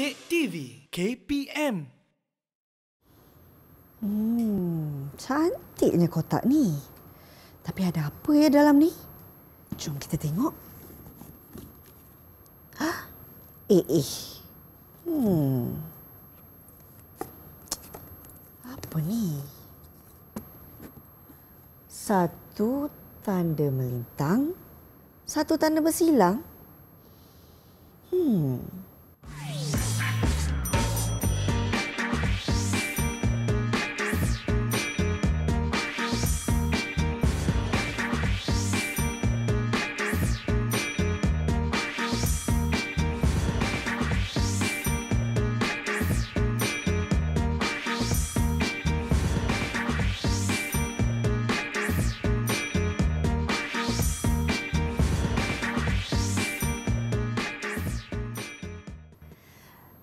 Dek TV KPM. Hmm, cantiknya kotak ni. Tapi ada apa ya dalam ni? Jom kita tengok. Hah? Eh, eh. Hmm. Apa ni? Satu tanda melintang, satu tanda bersilang. Hmm.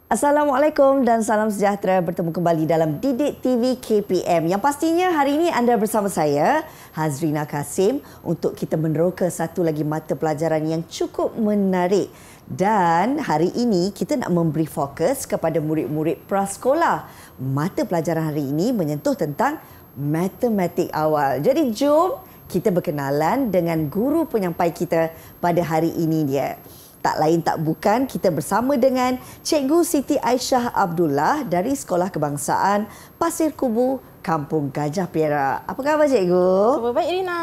Assalamualaikum dan salam sejahtera bertemu kembali dalam Didik TV KPM. Yang pastinya hari ini anda bersama saya, Hazrina Kasim untuk kita meneroka satu lagi mata pelajaran yang cukup menarik. Dan hari ini kita nak memberi fokus kepada murid-murid prasekolah. Mata pelajaran hari ini menyentuh tentang matematik awal. Jadi jom kita berkenalan dengan guru penyampai kita pada hari ini dia tak lain tak bukan kita bersama dengan Cikgu Siti Aisyah Abdullah dari Sekolah Kebangsaan Pasir Kubu Kampung Gajah Perak. Apa khabar Cikgu? Apa baik Rina.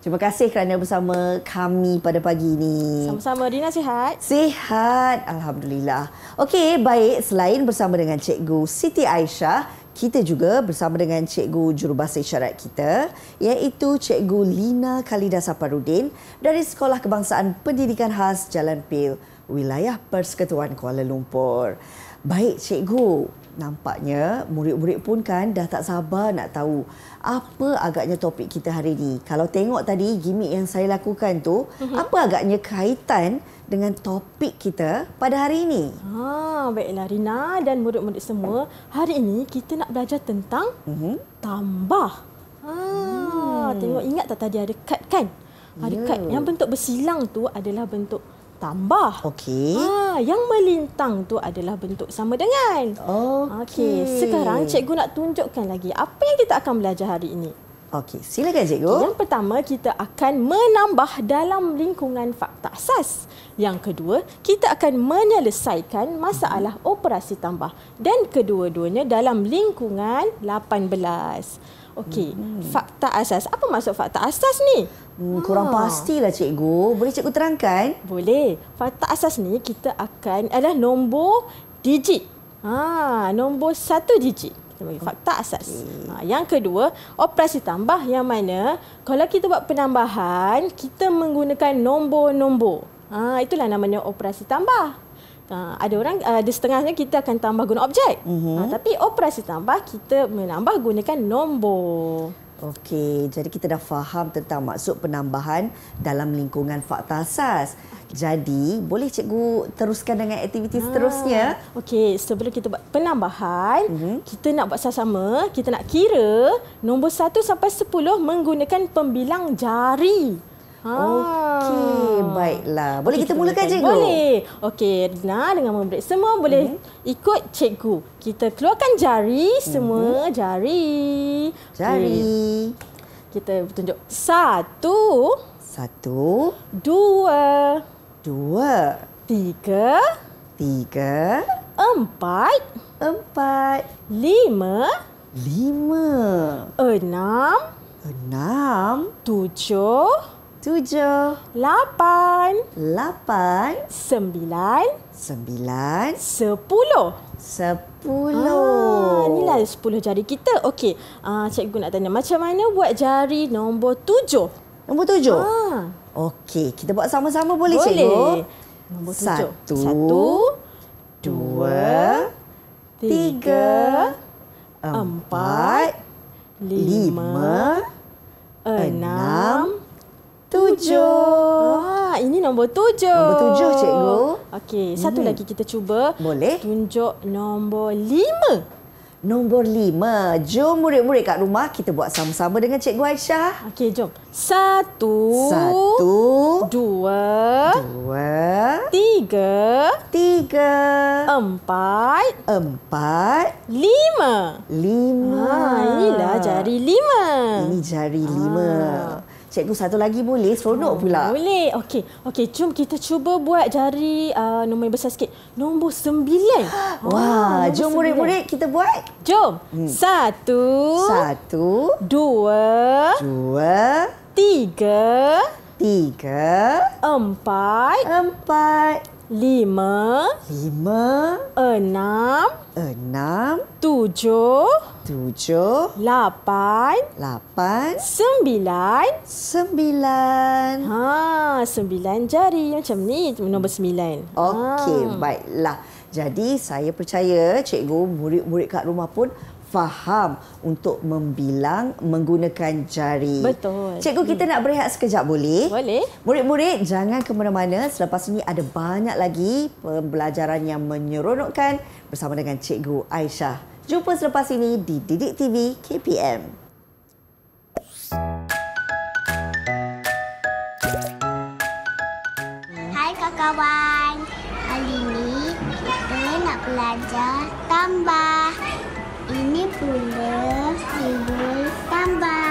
Terima kasih kerana bersama kami pada pagi ini. Sama-sama Rina sihat? Sihat. Alhamdulillah. Okey, baik. Selain bersama dengan Cikgu Siti Aisyah, kita juga bersama dengan Cikgu Jurubahasa Isyarat kita iaitu Cikgu Lina Kalidasa Parudin dari Sekolah Kebangsaan Pendidikan Khas Jalan Pil, Wilayah Persekutuan Kuala Lumpur. Baik Cikgu, nampaknya murid-murid pun kan dah tak sabar nak tahu apa agaknya topik kita hari ini. Kalau tengok tadi gimmick yang saya lakukan tu, mhm. apa agaknya kaitan dengan topik kita pada hari ini. Ha, baiklah Rina dan murid-murid semua, hari ini kita nak belajar tentang uh-huh. tambah. Ha, hmm. tengok ingat tak tadi ada kad kan? Ada kad ya. yang bentuk bersilang tu adalah bentuk tambah. Okey. Ha, yang melintang tu adalah bentuk sama dengan. Okey. Okay. Sekarang cikgu nak tunjukkan lagi apa yang kita akan belajar hari ini. Okey, silakan cikgu. Yang pertama, kita akan menambah dalam lingkungan fakta asas. Yang kedua, kita akan menyelesaikan masalah operasi tambah. Dan kedua-duanya dalam lingkungan 18. Okey, hmm. fakta asas. Apa maksud fakta asas ni? Hmm, kurang hmm. pastilah cikgu. Boleh cikgu terangkan? Boleh. Fakta asas ni kita akan adalah nombor digit. Ha, nombor satu digit namanya fakta asas. Okay. Ha, yang kedua, operasi tambah yang mana kalau kita buat penambahan, kita menggunakan nombor-nombor. Ha, itulah namanya operasi tambah. Ha, ada orang, eh, ada setengahnya kita akan tambah guna objek. Uh-huh. Ha, tapi operasi tambah, kita menambah gunakan nombor. Okey, jadi kita dah faham tentang maksud penambahan dalam lingkungan fakta asas. Jadi, boleh cikgu teruskan dengan aktiviti ha, seterusnya? Okey, sebelum kita buat penambahan, uh-huh. kita nak buat sama-sama. Kita nak kira nombor 1 sampai 10 menggunakan pembilang jari. Ha. Okey, baik. Baiklah. Boleh kita, kita mulakan, Cikgu? Boleh. Okey, Rina dengan memberi semua boleh mm-hmm. ikut Cikgu. Kita keluarkan jari, semua mm-hmm. jari. Jari. Okay. Kita tunjuk. Satu. Satu. Dua. Dua. Tiga. Tiga. Empat. Empat. Lima. Lima. Enam. Enam. Tujuh tujuh, lapan, lapan, sembilan, sembilan, sepuluh. Sepuluh. Ah, inilah sepuluh jari kita. Okey, uh, cikgu nak tanya macam mana buat jari nombor tujuh? Nombor tujuh? Ah. Okey, kita buat sama-sama boleh, boleh, cikgu? Boleh. Nombor tujuh. Satu, Satu dua, tiga, empat, lima, enam, tujuh. Wah, ini nombor tujuh. Nombor tujuh, cikgu. Okey, satu hmm. lagi kita cuba. Boleh. Tunjuk nombor lima. Nombor lima. Jom murid-murid kat rumah kita buat sama-sama dengan cikgu Aisyah. Okey, jom. Satu. Satu. Dua. Dua. Tiga. Tiga. Empat. Empat. Lima. Lima. Ah, inilah jari lima. Ini jari lima. Ah. Cikgu satu lagi boleh seronok oh, pula. Boleh. Okey. Okey, jom kita cuba buat jari uh, nombor besar sikit. Nombor sembilan. Wah, oh, nombor jom murid-murid kita buat. Jom. Hmm. Satu. Satu. Dua. Dua. Tiga. Tiga. Empat. Empat. Lima. Lima. Enam. Enam. Tujuh. Tujuh. Lapan. Lapan. Sembilan. Sembilan. Ha, sembilan jari macam ni nombor sembilan. Okey, ha. baiklah. Jadi saya percaya cikgu murid-murid kat rumah pun faham untuk membilang menggunakan jari. Betul. Cikgu kita hmm. nak berehat sekejap boleh? Boleh. Murid-murid jangan ke mana-mana selepas ini ada banyak lagi pembelajaran yang menyeronokkan bersama dengan cikgu Aisyah. Jumpa selepas ini di Didik TV KPM. Hai kawan-kawan. Hari ini kita nak belajar tambah. Ini pula simbol tambah.